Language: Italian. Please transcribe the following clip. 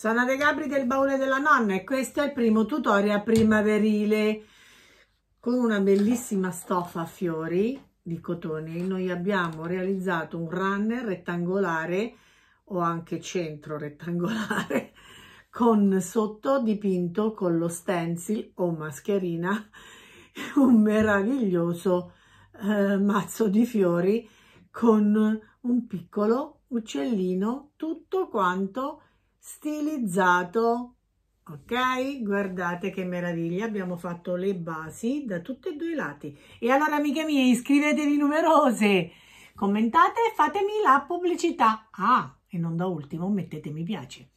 Sono De Gabri del baule della nonna e questo è il primo tutorial primaverile con una bellissima stoffa a fiori di cotone. Noi abbiamo realizzato un runner rettangolare o anche centro rettangolare con sotto dipinto con lo stencil o mascherina un meraviglioso eh, mazzo di fiori con un piccolo uccellino tutto quanto stilizzato ok guardate che meraviglia abbiamo fatto le basi da tutti e due i lati e allora amiche mie iscrivetevi numerose commentate e fatemi la pubblicità ah e non da ultimo mettete mi piace